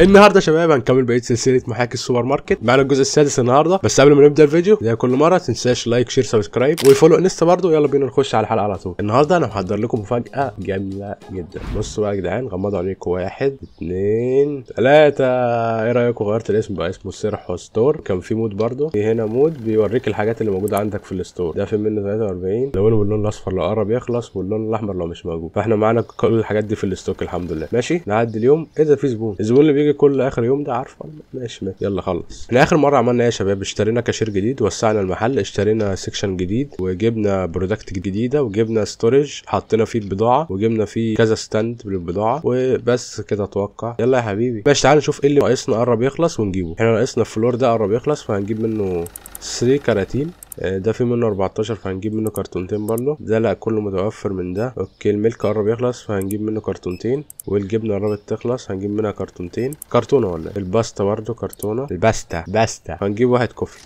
النهارده شباب هنكمل بقيه سلسله محاكي السوبر ماركت معانا الجزء السادس النهارده بس قبل ما نبدا الفيديو زي كل مره تنساش لايك شير سبسكرايب وفولو انستا برضه يلا بينا نخش على الحلقه على طول النهارده انا محضر لكم مفاجاه جميله جدا بصوا بقى يا جدعان غمضوا عليكم واحد اتنين تلاته ايه رايكم غيرت الاسم بقى اسمه سيرحو ستور كان في مود برضه في هنا مود بيوريك الحاجات اللي موجوده عندك في الستور ده في منه 43 لونه باللون الاصفر لو قرب يخلص واللون الاحمر لو مش موجود فاحنا معانا كل الحاجات دي في الستوك الحمد لله ماشي نعدي اليوم اذا في زبون الزبون اللي تيجي كل اخر يوم ده عارفه ماشي ماشي يلا خلص احنا اخر مره عملنا ايه يا شباب اشترينا كاشير جديد وسعنا المحل اشترينا سيكشن جديد وجبنا برودكت جديده وجبنا ستورج حطينا فيه البضاعه وجبنا فيه كذا ستاند للبضاعه وبس كده اتوقع يلا يا حبيبي ماشي تعالى نشوف ايه اللي ناقصنا قرب يخلص ونجيبه احنا ناقصنا الفلور ده قرب يخلص فهنجيب منه 3 كراتين آه، ده في منه 14 فهنجيب منه كرتونتين برضه ده لا كله متوفر من ده اوكي الملك قرب يخلص فهنجيب منه كرتونتين والجبنه قربت تخلص هنجيب منها كرتونتين كرتونه ولا إيه؟ الباستا برضه كرتونه الباستا باستا هنجيب واحد كوفي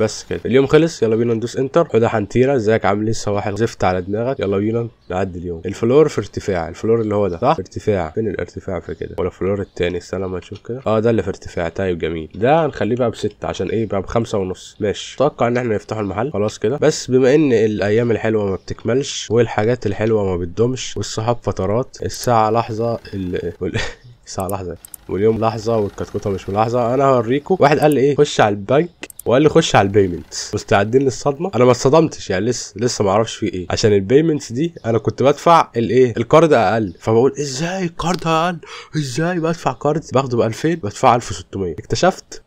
بس كده اليوم خلص يلا بينا ندوس انتر حدى حنتيره ازيك عامل ايه الصباح زفت على دماغك يلا بينا نعدي اليوم الفلور في ارتفاع الفلور اللي هو ده صح في ارتفاع فين الارتفاع في كده ولا الفلور الثاني استنى ما تشوف كده اه ده اللي في ارتفاع طيب جميل ده هنخليه بقى بستة عشان ايه بقى بخمسة ونص ماشي اتوقع ان احنا نفتحه المحل خلاص كده بس بما ان الايام الحلوه ما بتكملش والحاجات الحلوه ما بتدومش والصحاب فترات الساعه لحظه ال... الساعه لحظه واليوم لحظه والكتكوته مش ملاحظه انا هوريكم واحد قال لي ايه خش على البنك وقال لي خش على البيمنت مستعدين للصدمه انا ما اتصدمتش يعني لسه لسه ما اعرفش في ايه عشان البيمنت دي انا كنت بدفع الايه الكارد اقل فبقول ازاي الكارد اقل ازاي بدفع كارد باخده ب 2000 بدفع 1600 اكتشفت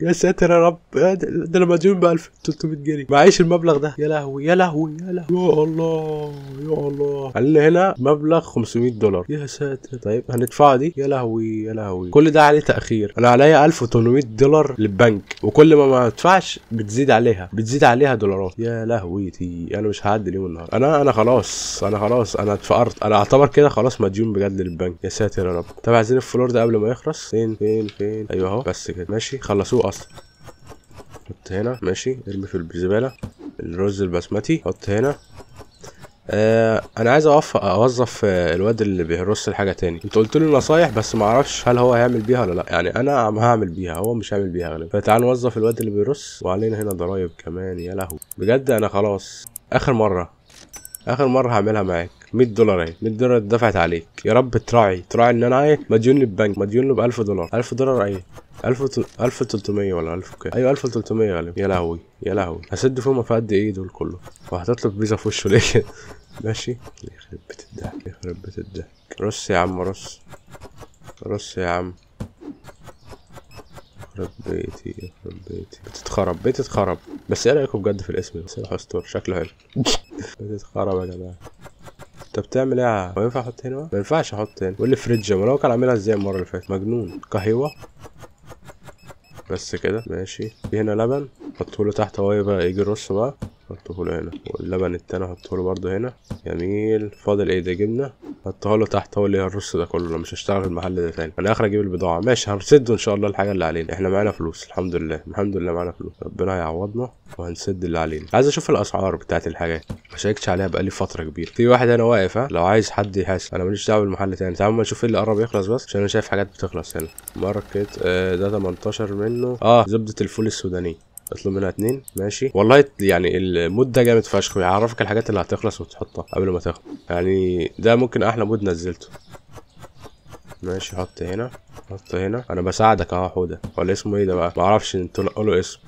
يا ساتر يا رب آه، ده انا مديون ب 1300 جنيه معيش المبلغ ده يا لهوي يا لهوي يا لهوي يا الله يا الله قال لي هنا مبلغ 500 دولار يا ساتر طيب هندفعها دي يا لهوي يا لهوي كل ده عليه تاخير انا عليا 1800 دولار للبنك وكل ما ما ادفعش بتزيد عليها بتزيد عليها دولارات يا تي. انا مش هعدي اليوم النهارده انا انا خلاص انا خلاص انا اتفقرت انا اعتبر كده خلاص مديون بجد للبنك يا ساتر يا رب طب عايزين الفلور ده قبل ما يخلص فين فين فين ايوه اهو بس كده ماشي خلصوه اصلا حط هنا ماشي ارمي في الزباله الرز البسمتي حط هنا آه انا عايز اوفق اوظف آه، الواد اللي بيرص الحاجه تاني انت قلت له نصايح بس ما اعرفش هل هو هيعمل بيها ولا لا يعني انا هعمل بيها هو مش هيعمل بيها غالبا فتعال نوظف الواد اللي بيرص وعلينا هنا ضرايب كمان يا لهوي بجد انا خلاص اخر مره اخر مره هعملها معاك 100 دولار اهي 100 دولار اتدفعت عليك يا رب تراعي تراعي ان انا ايه مديون للبنك مديون له ب 1000 دولار 1000 دولار ايه 1000 1300 ولا 1000 كام ايوه 1300 غالبا يا لهوي يا لهوي هسد فيهم في قد ايه دول كله وهتطلب بيزا في وشه ليه كده ماشي يخرب بيت الضحك يخرب بيت الضحك رص يا عم رص رص يا عم يخرب بيتي يخرب بيتي بتتخرب بيتي اتخرب بس ايه رايكم بجد في الاسم بس حستور شكله حلو بيتي اتخرب يا جماعه طب تعمل ايه هو ينفع احط هنا ما ينفعش احط هنا واللي فريدج ما هو كان عاملها ازاي المره اللي فاتت مجنون قهيوه بس كده ماشي في هنا لبن له تحت اهو بقى يجي الرص بقى له هنا واللبن التاني له برده هنا جميل فاضل ايه ده جبنه حطها له تحت هو اللي هيرص ده كله انا مش هشتغل في المحل ده تاني انا اخر اجيب البضاعه ماشي هنسد ان شاء الله الحاجه اللي علينا احنا معانا فلوس الحمد لله الحمد لله معانا فلوس ربنا يعوضنا وهنسد اللي علينا عايز اشوف الاسعار بتاعت الحاجات ما شيكتش عليها بقالي فتره كبيره في واحد انا واقف ها لو عايز حد يحاسب انا ماليش دعوه بالمحل تاني تعالوا نشوف ايه اللي قرب يخلص بس عشان انا شايف حاجات بتخلص هنا ماركت آه ده 18 منه اه زبده الفول السودانيه اطلب منها اتنين ماشي والله يعني المود ده جامد فشخ بيعرفك الحاجات اللي هتخلص وتحطها قبل ما تخلص يعني ده ممكن احلى مود نزلته ماشي حط هنا حط هنا انا بساعدك اهو حوده ولا اسمه ايه ده بقى معرفش انتوا نقلوا اسم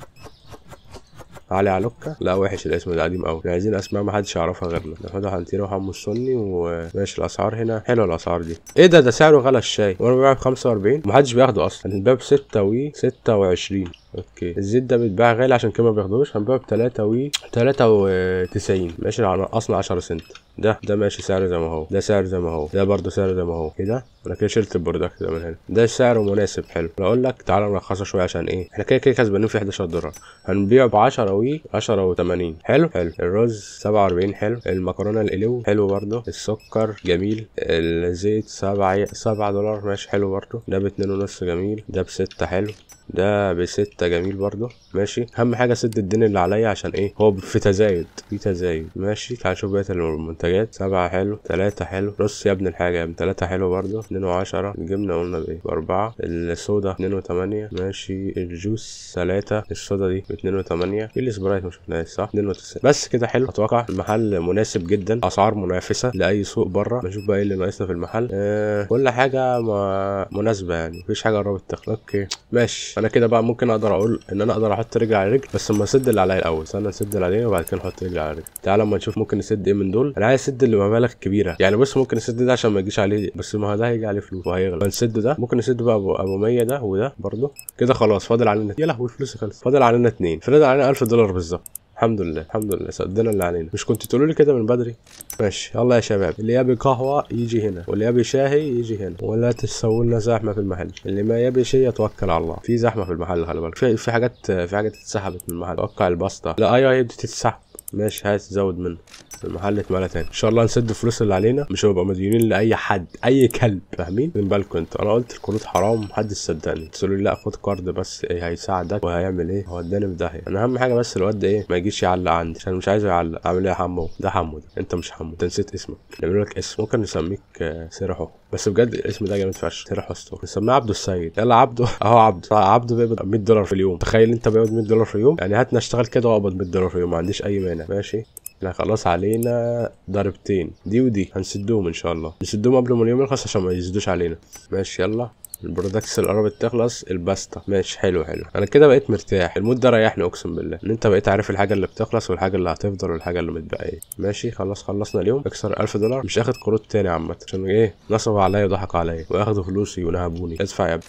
علي علوكة لا وحش الاسم ده قديم قوي عايزين اسماء ما حدش يعرفها غيرنا ناخدها حنتين وحمو السني وماشي الاسعار هنا حلوه الاسعار دي ايه ده ده سعره غلى الشاي وانا ببيعه ب 45 ومحدش بياخده اصلا الباب 6 و 26 اوكي الزيت ده بيتباع غالي عشان كده ما بياخدوش هنبيعه ب 3 و 93 ماشي على اصل 10 سنت ده ده ماشي سعره زي ما هو ده سعره زي ما هو ده برضه سعره زي ما هو كده انا كده شلت البرودكت ده من هنا ده سعره مناسب حلو بقول لك تعالى نرخصه شويه عشان ايه احنا كده كده كسبانين في 11 دولار هنبيعه ب 10 و 10 و80 حلو حلو الرز 47 حلو المكرونه الالو حلو برضه السكر جميل الزيت 7 7 دولار ماشي حلو برضه ده ب 2 ونص جميل ده ب 6 حلو ده بستة جميل برضه ماشي اهم حاجه سد الدين اللي عليا عشان ايه هو في تزايد في تزايد ماشي تعال نشوف بقيه المنتجات سبعة حلو تلاتة حلو رص يا ابن الحاجه يا ابن تلاتة حلو برضه اتنين وعشرة الجبنه قلنا بايه باربعة الصودا اتنين وتمانية ماشي الجوس تلاتة الصودا دي باتنين وتمانية السبرايت ما شفناهاش صح اتنين وتسعين بس كده حلو اتوقع المحل مناسب جدا اسعار منافسه لاي سوق بره نشوف بقى ايه اللي ناقصنا في المحل آه كل حاجه ما مناسبه يعني مفيش حاجه قربت تخلص اوكي ماشي فانا كده بقى ممكن اقدر اقول ان انا اقدر احط رجل على رجل بس اما اسد اللي عليا الاول استنى اسد اللي عليا وبعد كده احط رجل على رجل تعالى اما نشوف ممكن نسد ايه من دول انا عايز اسد اللي بمبالغ كبيره يعني بص ممكن اسد ده عشان ما يجيش عليه بس ما ده هيجي عليه فلوس وهيغلى فنسد ده ممكن نسد بقى ابو ابو مية ده وده برده كده خلاص فاضل علينا يلا والفلوس فلوسي خلصت فاضل علينا اتنين فاضل علينا 1000 دولار بالظبط الحمد لله الحمد لله صدنا اللي علينا مش كنت تقولوا لي كده من بدري ماشي يلا يا شباب اللي يبي قهوه يجي هنا واللي يبي شاهي يجي هنا ولا تسووا لنا زحمه في المحل اللي ما يبي شيء يتوكل على الله في زحمه في المحل خلي بالك في, في حاجات في حاجات اتسحبت من المحل اتوقع البسطه لا ايوه هي بتتسحب مش هتزود منه المحل اتملى تاني ان شاء الله نسد الفلوس اللي علينا مش هنبقى مديونين لاي حد اي كلب فاهمين من بالكم انتوا انا قلت الكروت حرام محدش صدقني تقولوا لي لا خد كارد بس إيه هيساعدك وهيعمل ايه هو اداني في داهيه انا اهم حاجه بس الواد ايه ما يجيش يعلق عندي عشان مش عايزه يعلق اعمل ايه يا حمو ده حمو ده انت مش حمو انت نسيت اسمك نعمل لك اسم ممكن نسميك آه، سيرحو بس بجد الاسم ده جامد فشخ تروح اسطوره نسميه عبده السيد يلا عبده اهو عبده اه، عبده بيقبض 100 دولار في اليوم تخيل انت بيقبض 100 دولار في اليوم يعني هات اشتغل كده واقبض 100 دولار في اليوم ما عنديش اي مانع ماشي احنا خلاص علينا ضربتين دي ودي هنسدهم ان شاء الله نسدهم قبل ما اليوم يخلص عشان ما يزيدوش علينا ماشي يلا البرودكتس اللي قربت تخلص الباستا ماشي حلو حلو انا كده بقيت مرتاح المود ده ريحني اقسم بالله ان انت بقيت عارف الحاجه اللي بتخلص والحاجه اللي هتفضل والحاجه اللي متبقيه ماشي خلاص خلصنا اليوم اكسر 1000 دولار مش اخد قروض تاني عامه عشان ايه نصبوا عليا وضحكوا عليا واخدوا فلوسي ونهبوني ادفع يا ابني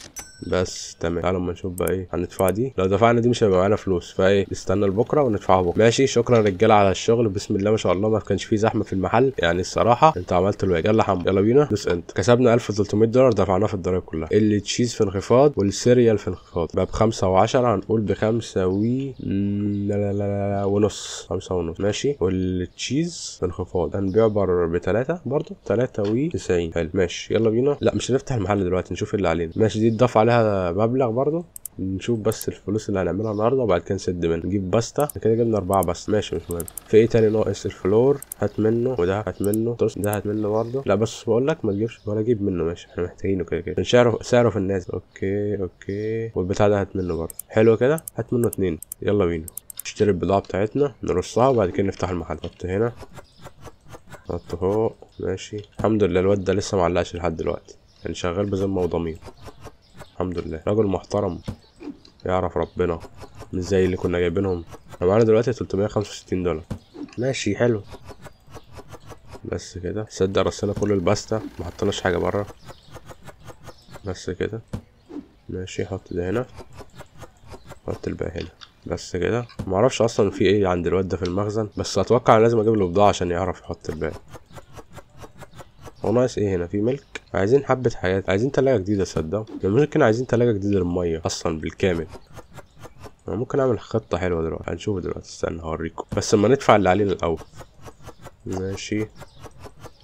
بس تمام تعالوا اما نشوف بقى ايه هندفع دي لو دفعنا دي مش هيبقى معانا فلوس فايه نستنى لبكره وندفعها بكره ماشي شكرا رجاله على الشغل بسم الله ما شاء الله ما كانش فيه زحمه في المحل يعني الصراحه انت عملت الواجب يلا حمو يلا بينا دوس انت كسبنا 1300 دولار دفعناه في الضرايب كلها اللي تشيز في انخفاض والسيريال في انخفاض بقى بخمسه و10 هنقول بخمسه و لا لا لا, ونص خمسه ونص ماشي والتشيز في انخفاض هنبيعه ب 3 برضه 3 و 90 حلو ماشي يلا بينا لا مش هنفتح المحل دلوقتي نشوف اللي علينا ماشي دي الدفعه عليها مبلغ برضه نشوف بس الفلوس اللي هنعملها النهارده وبعد كده نسد منها نجيب باستا كده جبنا اربعه بس ماشي مش مهم في ايه تاني ناقص الفلور هات منه وده هات منه ترس ده هات منه برضه لا بس بقول لك ما تجيبش ولا جيب منه ماشي احنا محتاجينه كده كده سعره سعره في الناس اوكي اوكي والبتاع ده هات منه برضه حلو كده هات منه اتنين يلا بينا نشتري البضاعه بتاعتنا نرصها وبعد كده نفتح المحل نحط هنا نحط اهو ماشي الحمد لله الواد ده لسه معلقش لحد دلوقتي يعني شغال بذمه وضمير الحمد لله راجل محترم يعرف ربنا مش زي اللي كنا جايبينهم معانا دلوقتي 365 دولار ماشي حلو بس كده صدق رصينا كل الباستا ما حطناش حاجه بره بس كده ماشي حط ده هنا حط الباقي هنا بس كده معرفش اصلا في ايه عند الواد ده في المخزن بس اتوقع لازم اجيب له بضاعه عشان يعرف يحط الباقي هو ناقص ايه هنا في ملك عايزين حبه حياه عايزين تلاجه جديده صدق يعني ممكن عايزين تلاجه جديده للميه اصلا بالكامل انا ممكن اعمل خطه حلوه دلوقتي هنشوف دلوقتي استنى هوريكم بس اما ندفع اللي علينا الاول ماشي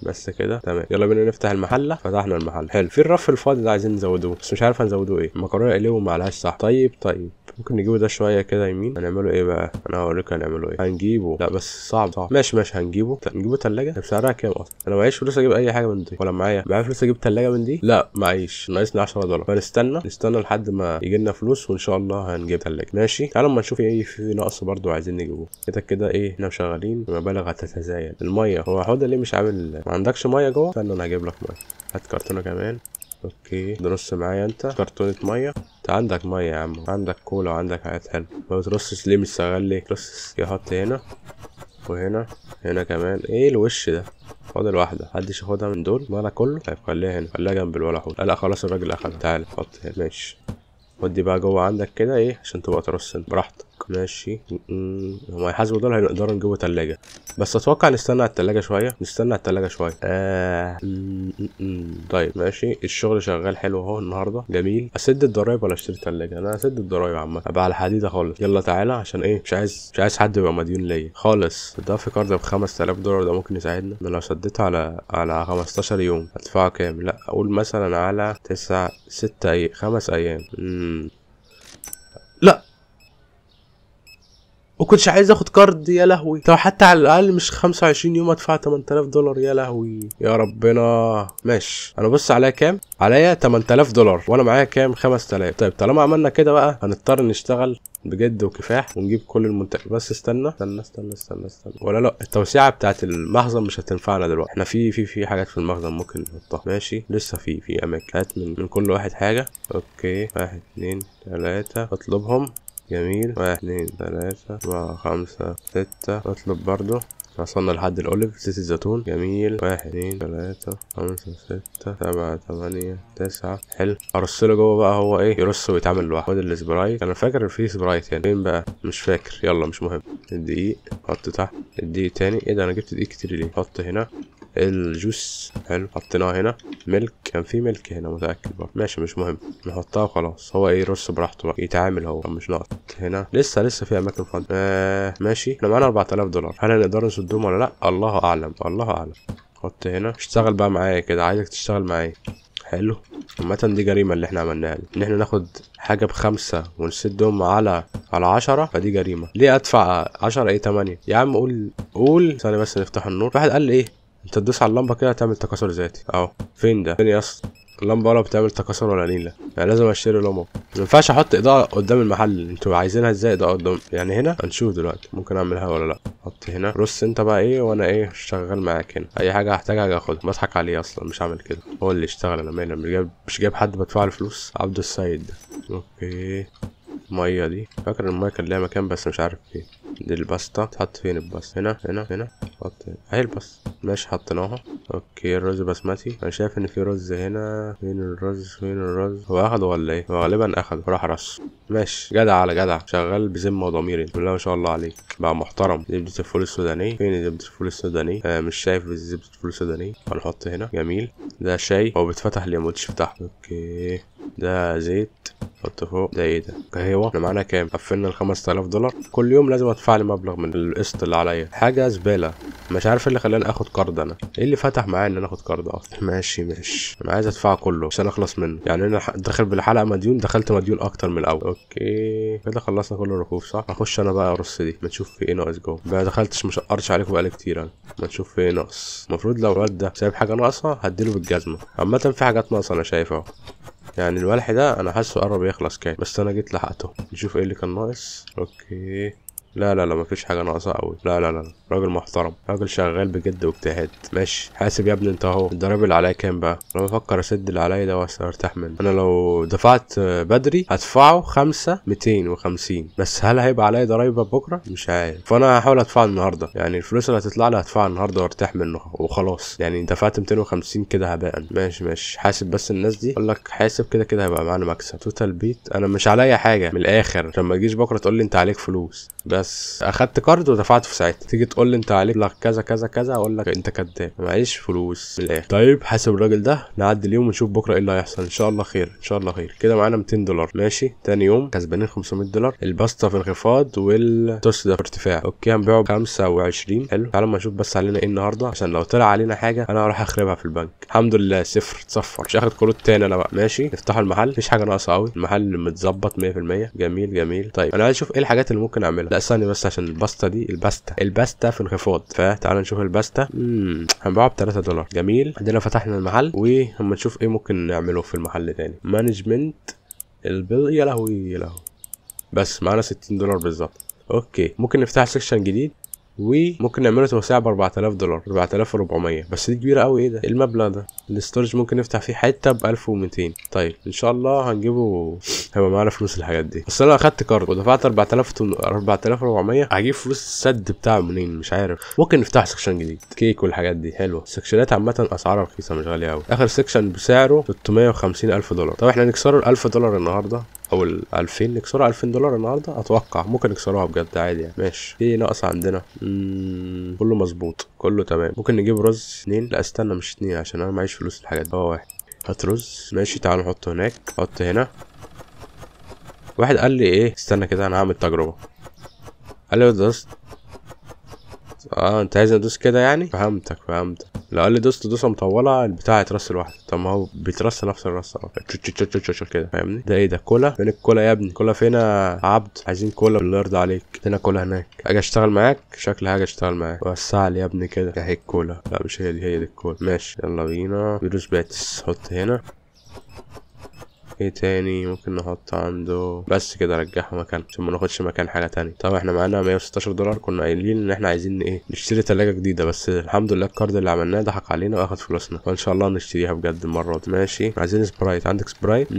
بس كده تمام يلا بينا نفتح المحله فتحنا المحل حلو في الرف الفاضي ده عايزين نزودوه بس مش عارف هنزودوه ايه المكرونه قليله وما عليهاش صح طيب طيب ممكن نجيبه ده شويه كده يمين هنعمله ايه بقى انا هوريك هنعمله ايه هنجيبه لا بس صعب صعب ماشي ماشي هنجيبه نجيبه ثلاجه بسعرها كام اصلا انا معيش فلوس اجيب اي حاجه من دي ولا معايا معايا فلوس اجيب ثلاجه من دي لا معيش ناقصني 10 دولار فنستنى نستنى لحد ما يجي لنا فلوس وان شاء الله هنجيب ثلاجه ماشي تعالوا اما نشوف ايه في نقص برده عايزين نجيبه كده كده ايه احنا شغالين مبالغ هتتزايد الميه هو حوده ليه مش عامل ما عندكش ميه جوه استنى انا هجيب لك ميه هات كرتونه كمان اوكي درص معايا انت كرتونه ميه انت عندك ميه يا عم عندك كولا وعندك حاجات حلوه ما بترصش ليه مش شغال ليه رص يحط هنا وهنا هنا كمان ايه الوش ده فاضل واحدة محدش ياخدها من دول مالها كله طيب خليها هنا خليها جنب الولا حوت لا, لا خلاص الراجل اخدها تعالى حط هنا ماشي ودي بقى جوه عندك كده ايه عشان تبقى ترص براحتك ماشي هما هيحاسبوا دول هنقدروا نجيبوا تلاجة بس اتوقع نستنى على التلاجة شوية نستنى على التلاجة شوية آه طيب ماشي الشغل شغال حلو اهو النهارده جميل اسد الضرايب ولا اشتري تلاجة انا اسد الضرايب عامة ابقى على الحديدة خالص يلا تعالى عشان ايه مش عايز مش عايز حد يبقى مديون ليا خالص ده في كارد ب 5000 دولار ده ممكن يساعدنا انا لو سديته على على 15 يوم هدفعه كام لا اقول مثلا على 9 6 ايام 5 ايام مم. لا وكنتش عايز اخد كارد يا لهوي طب حتى على الاقل مش 25 يوم ادفع 8000 دولار يا لهوي يا ربنا ماشي انا بص عليا كام عليا 8000 دولار وانا معايا كام 5000 طيب طالما عملنا كده بقى هنضطر نشتغل بجد وكفاح ونجيب كل المنتج بس استنى استنى استنى استنى استنى ولا لا التوسعه بتاعت المخزن مش هتنفعنا دلوقتي احنا في في في حاجات في المخزن ممكن نحطها ماشي لسه في في اماكن هات من, من كل واحد حاجه اوكي واحد اثنين ثلاثه اطلبهم جميل واحد اتنين تلاتة أربعة خمسة ستة اطلب برضو وصلنا لحد الأوليف زيت الزيتون جميل واحد اتنين تلاتة خمسة ستة سبعة تمانية تسعة حلو ارص له جوه بقى هو إيه يرص ويتعمل لوحده خد السبرايت أنا فاكر في سبرايت يعني فين بقى مش فاكر يلا مش مهم الدقيق حط تحت الدقيق تاني إيه ده أنا جبت دقيق كتير ليه حط هنا الجوس حلو حطيناه هنا ملك كان في ملك هنا متاكد بقى ماشي مش مهم نحطها وخلاص هو ايه يرص براحته بقى يتعامل هو مش ناقص هنا لسه لسه في اماكن فاضيه آه ماشي احنا معانا 4000 دولار هل هنقدر نصدهم ولا لا الله اعلم الله اعلم حط هنا اشتغل بقى معايا كده عايزك تشتغل معايا حلو عامة دي جريمة اللي احنا عملناها ان احنا ناخد حاجة بخمسة ونسدهم على على عشرة فدي جريمة ليه ادفع عشرة ايه تمانية يا عم قول قول ثانية بس نفتح النور واحد قال لي ايه انت تدوس على اللمبه كده تعمل تكاثر ذاتي اهو فين ده فين يا اسطى اللمبه ولا بتعمل تكاثر ولا نيله يعني لازم اشتري لمبه ما ينفعش احط اضاءه قدام المحل انتوا عايزينها ازاي اضاءه قدام يعني هنا هنشوف دلوقتي ممكن اعملها ولا لا حط هنا رص انت بقى ايه وانا ايه شغال معاك هنا اي حاجه هحتاجها هاجي اخدها بضحك عليه اصلا مش هعمل كده هو اللي يشتغل انا مالي مش جايب مش جايب حد بدفع له فلوس عبد السيد اوكي المية دي فاكر المية كان ليها مكان بس مش عارف فين دي الباستا تحط فين الباستا هنا هنا هنا حط اهي الباستا ماشي حطيناها اوكي الرز بسمتي انا شايف ان في رز هنا فين الرز فين الرز هو اخده ولا ايه هو غالبا اخده راح رص ماشي جدع على جدع شغال بذمه وضمير انت بالله ما شاء الله عليك بقى محترم زبده الفول السوداني فين زبده الفول السوداني آه مش شايف زبده الفول السوداني هنحط هنا جميل ده شاي هو بيتفتح ليه ما بتاعها اوكي ده زيت حطه فوق ده ايه ده قهوه احنا معانا كام قفلنا ال 5000 دولار كل يوم لازم ادفع لي مبلغ من القسط اللي عليا حاجه زباله مش عارف ايه اللي خلاني اخد قرض انا ايه اللي فتح معايا ان انا اخد قرض اصلا ماشي ماشي انا عايز ادفعه كله عشان اخلص منه يعني انا داخل بالحلقه مديون دخلت مديون اكتر من الاول اوكي كده خلصنا كل الركوب صح اخش انا بقى ارص دي ما تشوف في ايه ناقص جوه ما دخلتش قرش عليكم بقالي كتير انا ما تشوف في ايه ناقص المفروض لو الواد ده سايب حاجه ناقصه هديله بالجزمه عامه في حاجات ناقصه انا شايفها يعني الولح ده انا حاسه قرب يخلص كده بس انا جيت لحقته نشوف ايه اللي كان ناقص اوكي لا لا لا مفيش حاجه ناقصه قوي لا لا لا راجل محترم راجل شغال بجد واجتهاد ماشي حاسب يا ابني انت اهو الضرائب اللي عليا كام بقى انا بفكر اسد اللي عليا ده وارتاح منه انا لو دفعت بدري هدفعه خمسة ميتين وخمسين بس هل هيبقى عليا ضرايب بكره مش عارف فانا هحاول ادفعه النهارده يعني الفلوس اللي هتطلع لي هدفعها النهارده وارتاح منه وخلاص يعني دفعت 250 كده هباء ماشي ماشي حاسب بس الناس دي اقول لك حاسب كده كده هيبقى معانا مكسب توتال بيت انا مش عليا حاجه من الاخر عشان ما تجيش بكره تقول لي انت عليك فلوس بس اخدت كارد ودفعته في ساعتها تيجي تقول لي انت عليك لك كذا كذا كذا اقول لك انت كذاب معيش فلوس من طيب حاسب الراجل ده نعدي اليوم ونشوف بكره ايه اللي هيحصل ان شاء الله خير ان شاء الله خير كده معانا 200 دولار ماشي تاني يوم كسبانين 500 دولار الباستا في انخفاض والتوست ده في ارتفاع اوكي هنبيعه ب 25 حلو تعالوا اما نشوف بس علينا ايه النهارده عشان لو طلع علينا حاجه انا هروح اخربها في البنك الحمد لله صفر اتصفر مش هاخد كروت تاني انا بقى ماشي نفتحوا المحل مفيش حاجه ناقصه قوي المحل متظبط 100% جميل جميل طيب انا عايز اشوف ايه الحاجات اللي ممكن اعملها لا استني بس عشان الباستا دي الباستا الباستا في انخفاض فتعالى نشوف الباستا هنبيعها ب 3 دولار جميل عندنا فتحنا المحل وهما نشوف ايه ممكن نعمله في المحل تاني مانجمنت البيل يا لهوي يا لهوي بس معانا 60 دولار بالظبط اوكي ممكن نفتح سكشن جديد وممكن نعمله توسيع ب 4000 دولار 4400 بس دي كبيره قوي ايه ده ايه المبلغ ده الاستورج ممكن نفتح فيه حته ب 1200 طيب ان شاء الله هنجيبه هيبقى معانا فلوس الحاجات دي بس انا اخدت كارد ودفعت 4000 4400 هجيب فلوس السد بتاعه منين مش عارف ممكن نفتح سكشن جديد كيك والحاجات دي حلوه السكشنات عامه اسعارها رخيصه مش غاليه قوي اخر سكشن بسعره 650 الف دولار طب احنا نكسره ال 1000 دولار النهارده او ال 2000 نكسرها 2000 دولار النهارده اتوقع ممكن نكسرها بجد عادي يعني ماشي في ناقص عندنا مم. كله مظبوط كله تمام ممكن نجيب رز اتنين لا استنى مش اتنين عشان انا معيش فلوس الحاجات دي واحد هات رز ماشي تعال نحطه هناك حط هنا واحد قال لي ايه استنى كده انا هعمل تجربه قال لي اه انت عايز ادوس كده يعني فهمتك فهمتك الاقل دوست دوسه مطوله البتاع هيترس لوحده طب ما هو بيترسل نفس الرسة كده فاهمني ده ايه ده كولا فين الكولا يا ابني كولا فين عبد عايزين كولا بالله يرضى عليك هنا كولا هناك اجي اشتغل معاك شكلي هاجي اشتغل معاك وسع لي يا ابني كده اهي الكولا لا مش هي دي هي دي الكولا ماشي يلا بينا فيروس باتس حط هنا ايه تاني ممكن نحط عنده بس كده رجعه مكان عشان ما ناخدش مكان حاجه تانية طب احنا معانا 116 دولار كنا قايلين ان احنا عايزين ايه نشتري تلاجة جديدة بس الحمد لله الكارد اللي عملناه ضحك علينا واخد فلوسنا فان شاء الله نشتريها بجد المرة دي ماشي عايزين سبرايت عندك سبرايت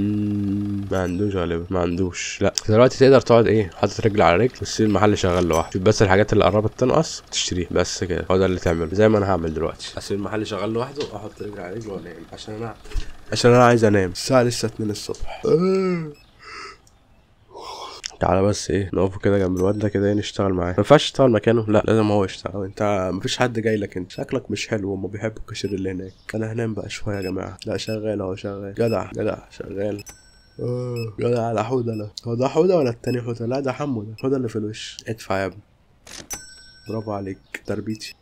ما عندوش غالبا ما عندوش لا دلوقتي تقدر تقعد ايه حاطط رجل على رجل وتسيب المحل شغال لوحده شوف بس الحاجات اللي قربت تنقص تشتريها بس كده هو ده اللي تعمله زي ما انا هعمل دلوقتي اسيب المحل شغال لوحده واحط رجل على رجل وانام إيه؟ عشان انا عشان انا عايز انام الساعه لسه 2 الصبح تعالى بس ايه نقف كده جنب الواد ده كده ايه نشتغل معاه ما ينفعش تشتغل مكانه لا لازم هو يشتغل انت مفيش حد جاي لك انت شكلك مش حلو وما بيحبوا الكاشير اللي هناك انا هنام بقى شويه يا جماعه لا شغال اهو شغال جدع جدع شغال اه جدع على حوده لا هو ده حوده ولا التاني حوده لا ده حمو ده حوده اللي في الوش ادفع يا ابني برافو عليك تربيتي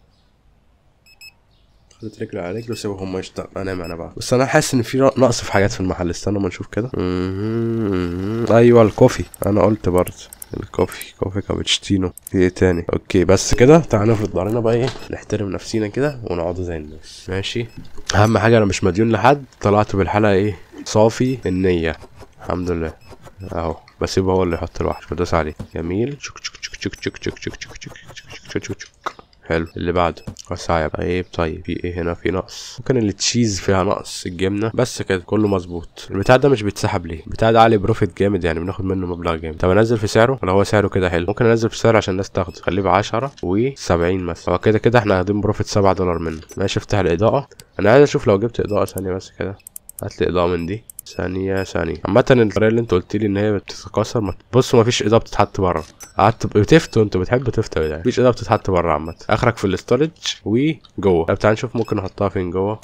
خدت رجله على رجله سيبهم يشتغل انام انا بقى بس انا حاسس ان في نقص في حاجات في المحل استنى اما نشوف كده ايوه الكوفي انا قلت برضه الكوفي كوفي كابتشينو ايه تاني اوكي بس كده تعالى نفرض ضهرنا بقى ايه نحترم نفسينا كده ونقعد زي الناس ماشي اهم حاجه انا مش مديون لحد طلعت بالحلقه ايه صافي النيه الحمد لله اهو بسيبه هو اللي يحط لوحده مش بدوس عليه جميل شك شك شك شك شك شك شك شك شك شك شك شك حلو اللي بعده قصاية طيب طيب في ايه هنا في نقص ممكن التشيز فيها نقص الجبنه بس كده كله مظبوط البتاع ده مش بيتسحب ليه البتاع ده عليه بروفيت جامد يعني بناخد منه مبلغ جامد طب انزل في سعره ولا هو سعره كده حلو ممكن انزل في سعره عشان الناس تاخده خليه ب 10 و70 مثلا هو كده كده احنا هاخدين بروفيت 7 دولار منه ماشي افتح الاضاءه انا عايز اشوف لو جبت اضاءه ثانيه بس كده هات لي اضاءه من دي ثانيه ثانيه عامه الطريقه اللي انت قلت لي ان هي بتتكسر ما بص ما فيش اضاءه بتتحط بره قعدت بتفتوا انتوا بتحبوا تفتوا يعني مفيش اضاءه بتتحط بره عامه اخرك في الاستورج وجوه طب تعال نشوف ممكن نحطها فين جوه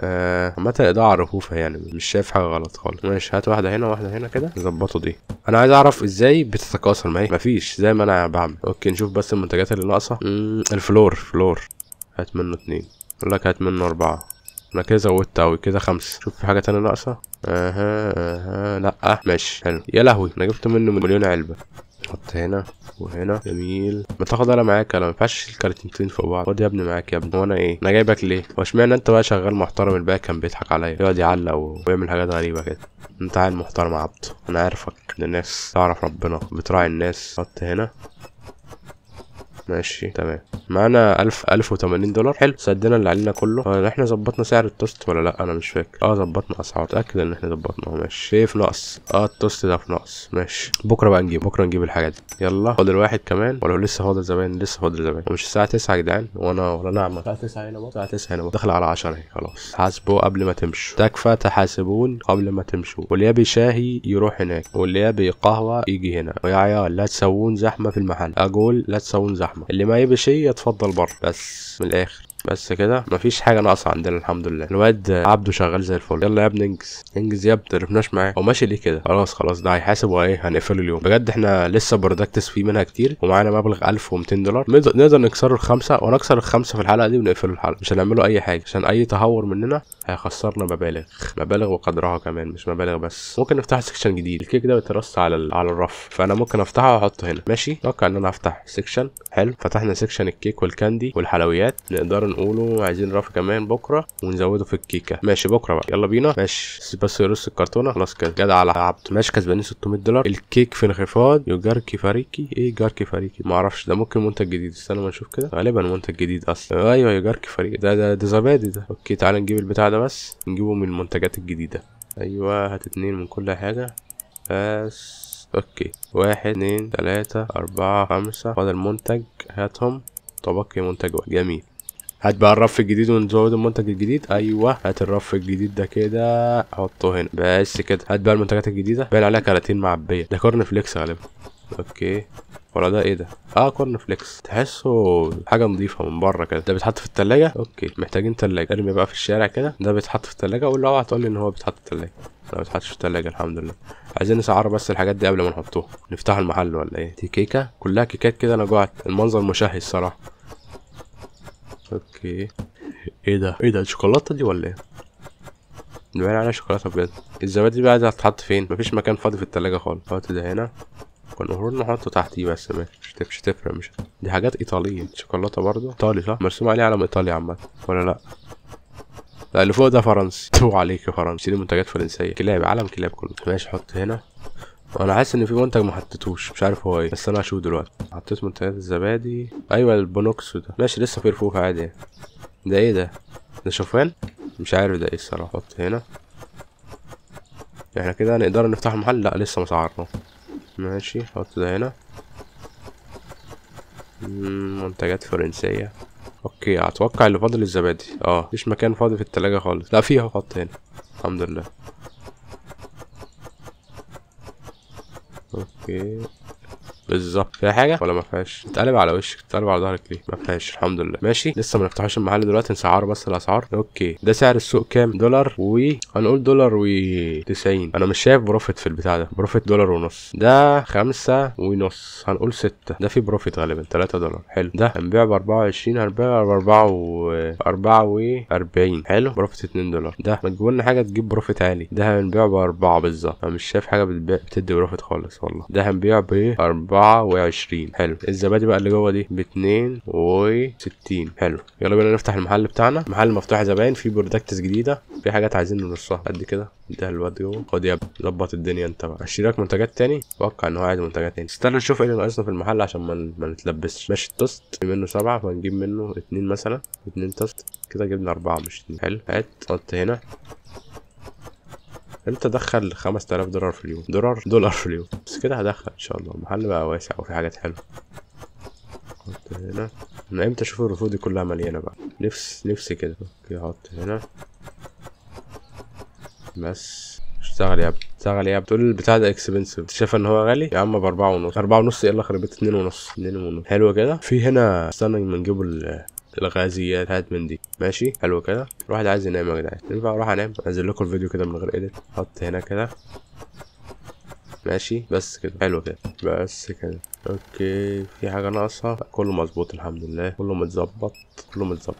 آه، عامه الاضاءة الاضاءه رفوفه يعني مش شايف حاجه غلط خالص ماشي هات واحده هنا واحده هنا كده نظبطوا دي انا عايز اعرف ازاي بتتكاثر ما هي مفيش زي ما انا بعمل اوكي نشوف بس المنتجات اللي ناقصه الفلور فلور هات منه اتنين يقول لك هات منه اربعه انا كده زودت اوي كده خمسة شوف في حاجة تانية ناقصة اها اها لا ماشي حلو يا لهوي انا جبت منه مليون علبة حط هنا وهنا جميل ما تاخد انا معاك انا ما ينفعش الكرتونتين فوق بعض خد يا ابني معاك يا ابني وانا ايه انا جايبك ليه هو اشمعنى انت بقى شغال محترم الباقي كان بيضحك عليا يقعد يعلق ويعمل حاجات غريبه كده انت عيل محترم يا عبد انا عارفك الناس تعرف ربنا بتراعي الناس حط هنا ماشي تمام معانا 1000 1080 دولار حلو سدينا اللي علينا كله هو آه، احنا ظبطنا سعر التوست ولا لا انا مش فاكر اه ظبطنا اسعار اتاكد ان احنا ظبطناه ماشي شايف في نقص اه التوست ده في نقص ماشي بكره بقى نجيب بكره نجيب الحاجات دي يلا فاضل واحد كمان ولا لسه فاضل زباين لسه فاضل زباين مش الساعه 9 يا جدعان وانا ولا نعمه الساعه 9 هنا الساعه 9 هنا داخل على 10 اهي خلاص حاسبه قبل ما تمشوا تكفى تحاسبون قبل ما تمشوا واللي يبي شاهي يروح هناك واللي يبي قهوه يجي هنا ويا عيال لا تسوون زحمه في المحل اقول لا تسوون زحمه الزحمه اللي ما يبي شيء يتفضل بر بس من الاخر بس كده مفيش حاجه ناقصه عندنا الحمد لله الواد عبده شغال زي الفل يلا يا ابني انجز انجز يا تعرفناش معاه هو ماشي ليه كده خلاص خلاص ده هيحاسب وايه هنقفله اليوم بجد احنا لسه برودكتس فيه منها كتير ومعانا مبلغ 1200 دولار نقدر نكسره الخمسه ونكسر الخمسه في الحلقه دي ونقفله الحلقه مش هنعمله اي حاجه عشان اي تهور مننا هيخسرنا مبالغ مبالغ وقدرها كمان مش مبالغ بس ممكن نفتح سكشن جديد الكيك ده بيترص على ال... على الرف فانا ممكن افتحه واحطه هنا ماشي اتوقع ان انا افتح سكشن حلو فتحنا سكشن الكيك والكاندي والحلويات نقدر نقوله عايزين رف كمان بكره ونزوده في الكيكه ماشي بكره بقى يلا بينا ماشي بس يرص الكرتونه خلاص كده جدع على عبد ماشي كسبانين 600 دولار الكيك في انخفاض يوجاركي فريكي ايه جاركي فريكي معرفش ده ممكن منتج جديد استنى ما نشوف كده غالبا منتج جديد اصلا ايوه يوجاركي فريكي ده ده ده زبادي ده اوكي تعالى نجيب البتاع ده بس نجيبه من المنتجات الجديده ايوه هات اتنين من كل حاجه بس اوكي واحد اتنين تلاتة اربعة خمسة خد المنتج هاتهم طبقي منتج واحد جميل هات بقى الرف الجديد ونزود المنتج الجديد ايوه هات الرف الجديد ده كده حطه هنا بس كده هات بقى المنتجات الجديده باين عليها كراتين معبيه ده كورن فليكس غالبا اوكي ولا ده ايه ده اه كورن فليكس تحسه حاجه نظيفه من بره كده ده بيتحط في التلاجة اوكي محتاجين تلاجة ارمي بقى في الشارع كده ده بيتحط في التلاجة قول له اوعى تقول لي ان هو بيتحط في التلاجة ما بيتحطش في التلاجة الحمد لله عايزين نسعر بس الحاجات دي قبل ما نحطوها نفتح المحل ولا ايه دي كيكه كلها كيكات كده انا جوعت المنظر مشهي الصراحه اوكي ايه ده ايه ده الشوكولاته دي ولا ايه ده باين عليها شوكولاته بجد الزبادي بقى ده هتتحط فين مفيش مكان فاضي في التلاجة خالص حط ده هنا كان المفروض نحطه تحتيه بس مش مش تفرق مش دي حاجات ايطاليه شوكولاته برضه ايطالي صح مرسوم عليه علم ايطالي عامه ولا لا لا اللي فوق ده فرنسي تو عليك يا فرنسي دي منتجات فرنسيه كلاب علم كلاب كله ماشي حط هنا انا حاسس ان في منتج ما حطيتوش مش عارف هو ايه بس انا هشوف دلوقتي حطيت منتجات الزبادي ايوه البونوكس ده ماشي لسه في رفوف عادي يعني. ده ايه ده ده شوفان مش عارف ده ايه الصراحه حط هنا احنا كده نقدر نفتح المحل لا لسه ما ماشي حط ده هنا منتجات فرنسيه اوكي اتوقع اللي فاضل الزبادي اه مفيش مكان فاضي في التلاجة خالص لا فيها حط هنا الحمد لله Ok. بالظبط فيها حاجه ولا ما فيهاش اتقلب على وشك اتقلب على ظهرك ليه ما فيهاش الحمد لله ماشي لسه ما نفتحوش المحل دلوقتي نسعره بس الاسعار اوكي ده سعر السوق كام دولار و هنقول دولار و 90 انا مش شايف بروفيت في البتاع ده بروفيت دولار ونص ده خمسة ونص هنقول ستة ده في بروفيت غالبا 3 دولار حلو ده هنبيع ب 24 هنبيع ب 4 و 4 و 40 حلو بروفيت 2 دولار ده ما تجيب لنا حاجه تجيب بروفيت عالي ده هنبيع ب 4 بالظبط انا مش شايف حاجه بتدي بروفيت خالص والله ده هنبيع ب 4 وعشرين حلو الزبادي بقى اللي جوه دي باتنين وستين حلو يلا بينا نفتح المحل بتاعنا محل مفتوح زباين في برودكتس جديدة في حاجات عايزين نرصها قد كده اديها الواد جوه خد يا ظبط الدنيا انت بقى اشتري لك منتجات تاني اتوقع ان هو عايز منتجات تاني استنى نشوف ايه اللي ناقصنا في المحل عشان ما, ما نتلبسش ماشي التوست منه سبعة فنجيب منه اتنين مثلا اتنين توست كده جبنا أربعة مش اتنين حلو هات حط هنا انت دخل 5000 دولار في اليوم دولار دولار في اليوم بس كده هدخل ان شاء الله المحل بقى واسع وفي حاجات حلوه حط هنا انا امتى اشوف الرفوف دي كلها مليانه بقى نفس نفسي كده اوكي حط هنا بس اشتغل يا ابني اشتغل يا ابني تقول البتاع ده اكسبنسيف انت شايف ان هو غالي يا عم باربعة ونص أربعة ونص يلا خربت اتنين ونص اتنين ونص حلو كده في هنا استنى ما نجيبه الغازيات هات من دي ماشي حلو كده الواحد عايز ينام يا جدعان ينفع اروح انام انزل لكم الفيديو كده من غير ايديت احط هنا كده ماشي بس كده حلو كده بس كده اوكي في حاجه ناقصه كله مظبوط الحمد لله كله متظبط كله متظبط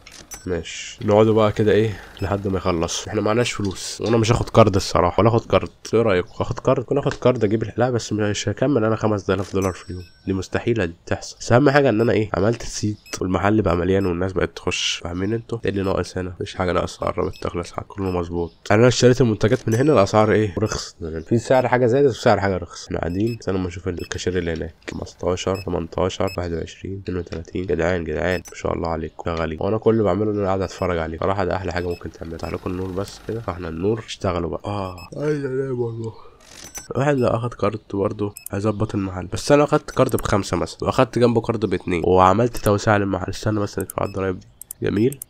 ماشي نقعدوا بقى كده ايه لحد ما يخلص احنا معناش فلوس وانا مش هاخد كارد الصراحه ولا هاخد كارد ايه رايك هاخد كارد كنا اخد كارد اجيب لا بس مش هكمل انا 5000 دولار في اليوم دي مستحيله دي تحصل بس اهم حاجه ان انا ايه عملت سيت والمحل بقى مليان والناس بقت تخش فاهمين انتوا ايه اللي ناقص هنا مفيش حاجه ناقصه قربت تخلص كله مظبوط انا اشتريت المنتجات من هنا الاسعار ايه رخص يعني في سعر حاجه زادت وسعر حاجه رخص احنا قاعدين استنى ما اشوف الكاشير اللي هناك 16 18 21 32 جدعان جدعان ما شاء الله عليكم شغالين وانا كل اللي بعمله ان انا قاعد اتفرج عليكم صراحه ده احلى حاجه ممكن تعملها لكم النور بس كده فاحنا النور اشتغلوا بقى اه عايز انام والله واحد لو اخد كارت برضه هيظبط المحل بس انا اخدت كارت بخمسه مثلا واخدت جنبه كارت باثنين وعملت توسعه للمحل استنى بس ادفع الضرايب دي جميل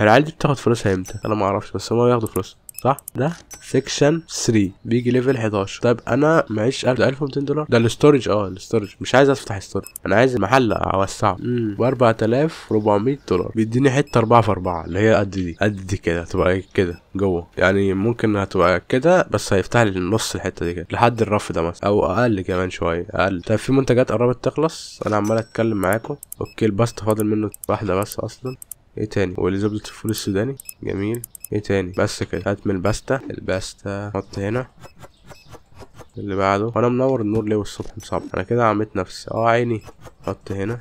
العيال دي بتاخد فلوسها امتى انا ما اعرفش بس هما بياخدوا فلوسها صح ده سيكشن 3 بيجي ليفل 11 طيب انا معيش 1200 دولار ده الاستورج اه الاستورج مش عايز افتح استورج انا عايز المحل اوسعه ب 4400 دولار بيديني حته 4 في 4 اللي هي قد دي قد دي كده تبقى إيه؟ كده جوه يعني ممكن هتبقى كده بس هيفتح لي النص الحته دي كده لحد الرف ده مثلا او اقل كمان شويه اقل طيب في منتجات قربت تخلص انا عمال اتكلم معاكم اوكي الباست فاضل منه واحده بس اصلا ايه تاني واليزابيث الفول السوداني جميل ايه تاني بس كده هات من الباستا الباستا حط هنا اللي بعده وانا منور النور ليه والصبح مصعب انا كده عميت نفسي اه عيني حط هنا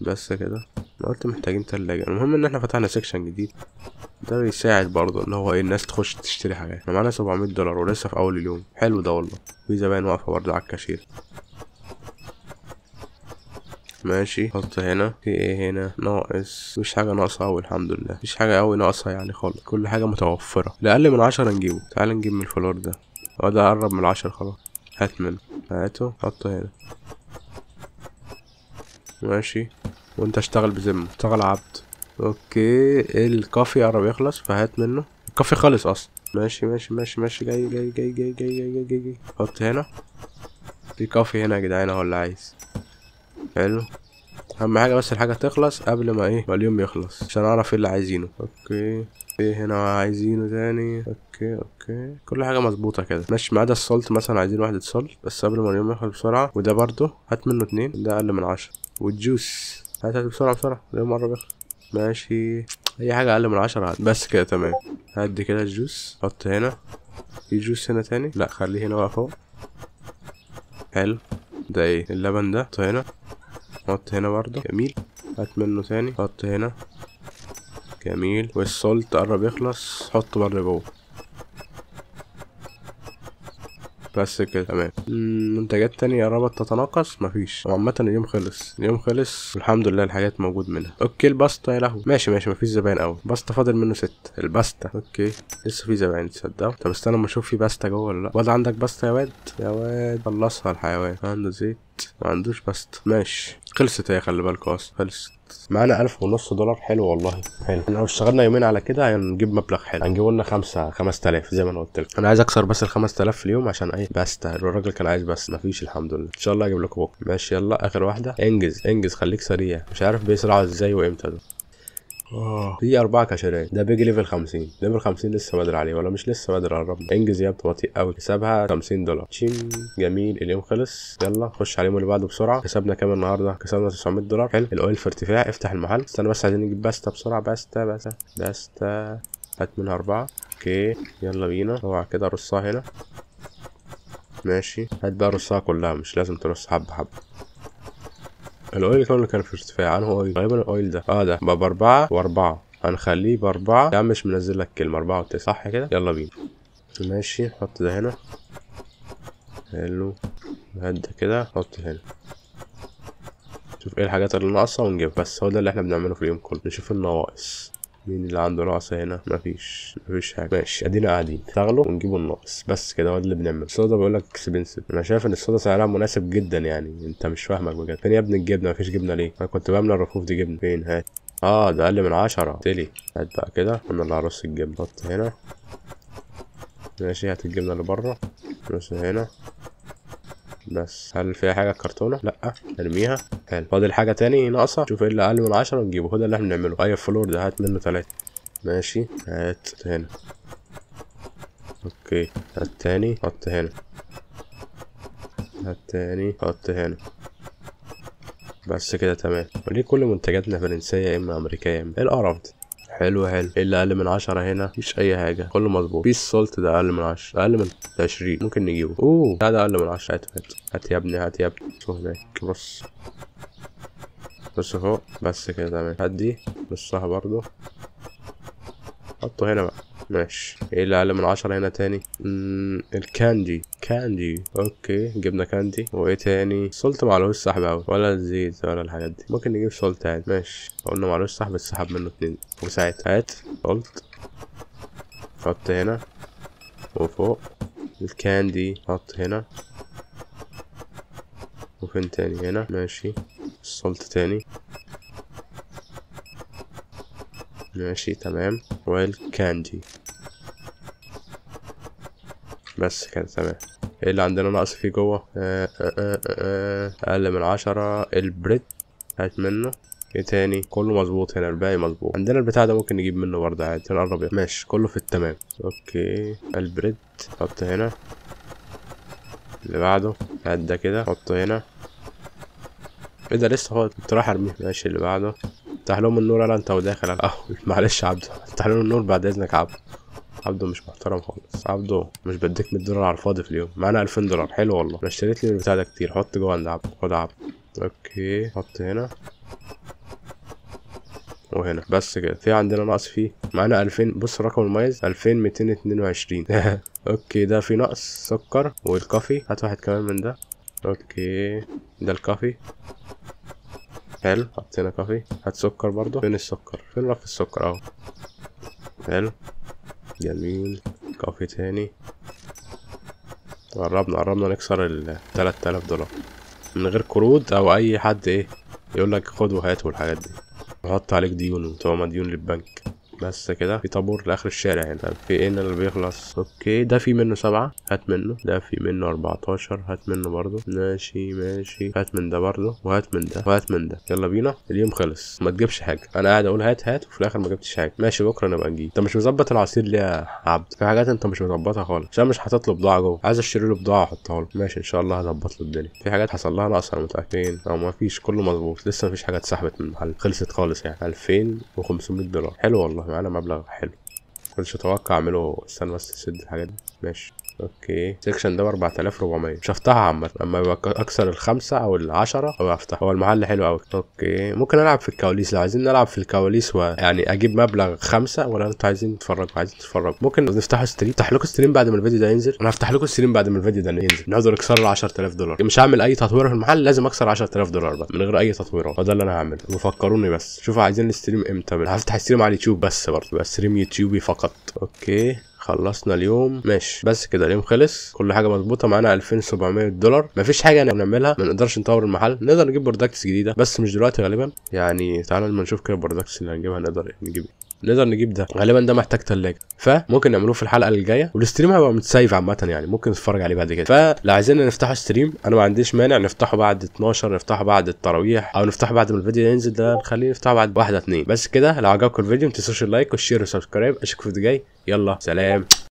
بس كده انا قلت محتاجين تلاجة المهم ان احنا فتحنا سيكشن جديد ده بيساعد برضه ان هو ايه الناس تخش تشتري حاجات احنا معانا 700 دولار ولسه في اول اليوم حلو ده والله في زباين واقفه برضه على الكاشير ماشي حط هنا في ايه هنا ناقص مفيش حاجه ناقصه قوي الحمد لله مفيش حاجه قوي ناقصه يعني خالص كل حاجه متوفره لاقل من عشرة نجيبه تعال نجيب من الفلور ده هو ده قرب من العشرة خلاص هات منه هاته حطه هنا ماشي وانت اشتغل بذمة اشتغل عبد اوكي الكافي قرب يخلص فهات منه الكافي خالص اصلا ماشي ماشي ماشي ماشي جاي جاي جاي جاي جاي جاي جاي, جاي. حط هنا في كافي هنا يا جدعان اهو اللي عايز حلو اهم حاجه بس الحاجه تخلص قبل ما ايه ما اليوم يخلص عشان اعرف ايه اللي عايزينه اوكي ايه هنا عايزينه تاني اوكي اوكي كل حاجه مظبوطه كده ماشي ما عدا السولت مثلا عايزين واحده سولت بس قبل ما اليوم يخلص بسرعه وده برضه هات منه اتنين ده اقل من عشرة والجوس هات هات بسرعه بسرعه ده مره بيخلص ماشي اي حاجه اقل من عشرة هات بس كده تمام هدي كده الجوس حط هنا في جوس هنا تاني لا خليه هنا بقى فوق حلو ده ايه اللبن ده حطه هنا حط هنا برضه جميل هات منه تاني حط هنا جميل والسولت قرب يخلص حط بره جوه بس كده تمام منتجات تانية قربت تتناقص مفيش عامة اليوم خلص اليوم خلص والحمد لله الحاجات موجود منها اوكي الباستا يا لهوي ماشي ماشي مفيش زباين قوي باستا فاضل منه ست الباستا اوكي لسه في زباين تصدقوا طب استنى اما اشوف في باستا جوه ولا لا واد عندك باستا يا واد يا واد خلصها الحيوان عنده زيت ما عندوش باست ماشي خلصت اهي خلي بالكوا اصلا خلصت معانا ألف ونص دولار حلو والله حلو لو اشتغلنا يومين على كده هنجيب مبلغ حلو هنجيب لنا خمسة 5000 زي ما انا قلت لك انا عايز اكسر بس ال 5000 في اليوم عشان ايه بس الراجل كان عايز بس مفيش الحمد لله ان شاء الله اجيب لكم بكره ماشي يلا اخر واحده انجز انجز خليك سريع مش عارف بيسرعوا ازاي وامتى ده اه في اربعه كاشيرات ده بيجي ليفل 50 ليفل 50 لسه بدري عليه ولا مش لسه بدري قربنا انجز يا بطيء قوي حسابها 50 دولار تشيم جميل اليوم خلص يلا خش على اليوم اللي بعده بسرعه كسبنا كام النهارده كسبنا 900 دولار حلو الاويل في ارتفاع افتح المحل استنى بس عايزين نجيب باستا بسرعه باستا باستا باستا هات منها اربعه اوكي يلا بينا اوعى كده رصها هنا ماشي هات بقى رصها كلها مش لازم ترص حبه حبه الاويل كله كان في ارتفاع عنه اويل غالبا طيب، الاويل ده اه ده بقى باربعة واربعة هنخليه باربعة يا عم مش منزل لك كلمة اربعة وتسعة صح كده يلا بينا ماشي حط ده هنا حلو هدى كده حط هنا نشوف ايه الحاجات اللي ناقصة ونجيبها بس هو ده اللي احنا بنعمله في اليوم كله نشوف النواقص مين اللي عنده ناقصة هنا مفيش مفيش حاجة ماشي ادينا قاعدين نشتغلوا ونجيبوا الناقص بس كده هو اللي بنعمله الصودا بيقول لك اكسبنسيف انا شايف ان الصودا سعرها مناسب جدا يعني انت مش فاهمك بجد فين يا ابني الجبنة مفيش جبنة ليه انا كنت بعمل الرفوف دي جبنة فين هات اه ده اقل من عشرة تلي هات بقى كده انا اللي هرص الجبنة حط هنا ماشي هات الجبنة اللي بره رص هنا بس هل فيها حاجه كرتونه لا ارميها حلو فاضل حاجه تاني ناقصه شوف ايه اللي اقل من 10 ونجيبه هو ده اللي احنا بنعمله اي فلور ده هات منه ثلاثة ماشي هات هنا اوكي هات تاني حط هنا هات تاني حط هنا بس كده تمام وليه كل منتجاتنا فرنسية يا اما امريكية يا اما ايه القرف ده حلو حلو ايه اللي اقل من 10 هنا مفيش اي حاجه كله مظبوط بيس سولت ده اقل من 10 اقل من 20 ممكن نجيبه اوه ده, ده اقل من 10 هات هات هات يا ابني هات يا ابني شوف هناك بص بص فوق بس كده تمام هات دي نصها برضه حطه هنا بقى ماشي ايه اللي اقل من عشرة هنا تاني الكاندي كاندي اوكي جبنا كاندي وايه تاني سولت معلوش سحب اوي ولا الزيت ولا الحاجات دي ممكن نجيب سولت عادي يعني. ماشي قلنا معلوش سحب السحب منه اتنين وساعتها هات سولت حط هنا وفوق الكاندي حط هنا وفين تاني هنا ماشي السولت تاني ماشي تمام والكاندي بس كده تمام ايه اللي عندنا ناقص فيه جوه آه، آه،, آه آه آه اقل من عشرة البريد هات منه ايه تاني كله مظبوط هنا الباقي مظبوط عندنا البتاع ده ممكن نجيب منه برضه عادي نقرب يعني. ماشي كله في التمام اوكي البريد حط هنا اللي بعده هات ده كده حطه هنا ايه ده لسه هو كنت رايح ارميه ماشي اللي بعده افتح لهم النور انا انت وداخل الاول معلش عبده افتح لهم النور بعد اذنك عبده عبده مش محترم خالص عبده مش بديك 100 دولار على الفاضي في اليوم معانا 2000 دولار حلو والله انا اشتريت لي البتاع ده كتير حط جوه عند عبده خد عبده اوكي حط هنا وهنا بس كده في عندنا نقص فيه معانا 2000 بص الرقم المميز 2222 اوكي ده في نقص سكر والكافي هات واحد كمان من ده اوكي ده الكافي حلو حطينا كافي هات سكر برضه فين السكر فين رف السكر اهو حلو جميل كافي تاني قربنا قربنا نكسر ال 3000 دولار من غير قروض او اي حد ايه يقول لك خد وهات والحاجات دي نحط عليك ديون وطالما ديون للبنك بس كده في طابور لاخر الشارع هنا في ايه اللي بيخلص اوكي ده في منه سبعة هات منه ده في منه 14 هات منه برضه ماشي ماشي هات من ده برضه وهات من ده وهات من ده يلا بينا اليوم خلص ما تجيبش حاجه انا قاعد اقول هات هات وفي الاخر ما جبتش حاجه ماشي بكره نبقى نجيب انت مش مظبط العصير ليه يا عبد في حاجات انت مش مظبطها خالص عشان مش حاطط له بضاعه جوه عايز اشتري له بضاعه احطها له ماشي ان شاء الله هظبط له الدنيا في حاجات حصل لها نقص انا متاكد او ما فيش كله مظبوط لسه ما فيش حاجه اتسحبت من المحل خلصت خالص يعني 2500 دولار حلو والله معانا مبلغ حلو كنتش اتوقع اعمله استنى بس اسد الحاجات دي ماشي اوكي سيكشن ده ب 4400 شفتها عامه اما يبقى اكثر الخمسه او العشره او افتح هو المحل حلو قوي اوكي ممكن العب في الكواليس لو عايزين نلعب في الكواليس ويعني اجيب مبلغ خمسه ولا انتوا عايزين تتفرجوا عايزين تتفرجوا ممكن نفتح ستريم افتح لكم ستريم بعد ما الفيديو ده ينزل انا هفتح لكم ستريم بعد ما الفيديو ده ينزل نقدر نكسر ال 10000 دولار مش هعمل اي تطوير في المحل لازم اكسر 10000 دولار بقى من غير اي تطويرات ده اللي انا هعمله وفكروني بس شوفوا عايزين الستريم امتى هفتح ستريم على اليوتيوب بس برضه بس ستريم يوتيوبي فقط اوكي خلصنا اليوم ماشي بس كده اليوم خلص كل حاجه مظبوطه معانا 2700 دولار مفيش حاجه بنعملها ما نقدرش نطور المحل نقدر نجيب برودكتس جديده بس مش دلوقتي غالبا يعني تعالوا لما نشوف كده البرودكتس اللي هنجيبها نقدر نجيب نقدر نجيب ده غالبا ده محتاج تلاجه فممكن نعملوه في الحلقه اللي جايه والستريم هيبقى متسايف عامه يعني ممكن نتفرج عليه بعد كده فلو عايزين نفتحه ستريم انا ما عنديش مانع نفتحه بعد 12 نفتحه بعد التراويح او نفتحه بعد ما الفيديو ينزل ده نخليه نفتحه بعد واحده اتنين بس كده لو عجبكم الفيديو ما تنسوش اللايك والشير والسبسكرايب اشوفكم في الفيديو الجاي يلا سلام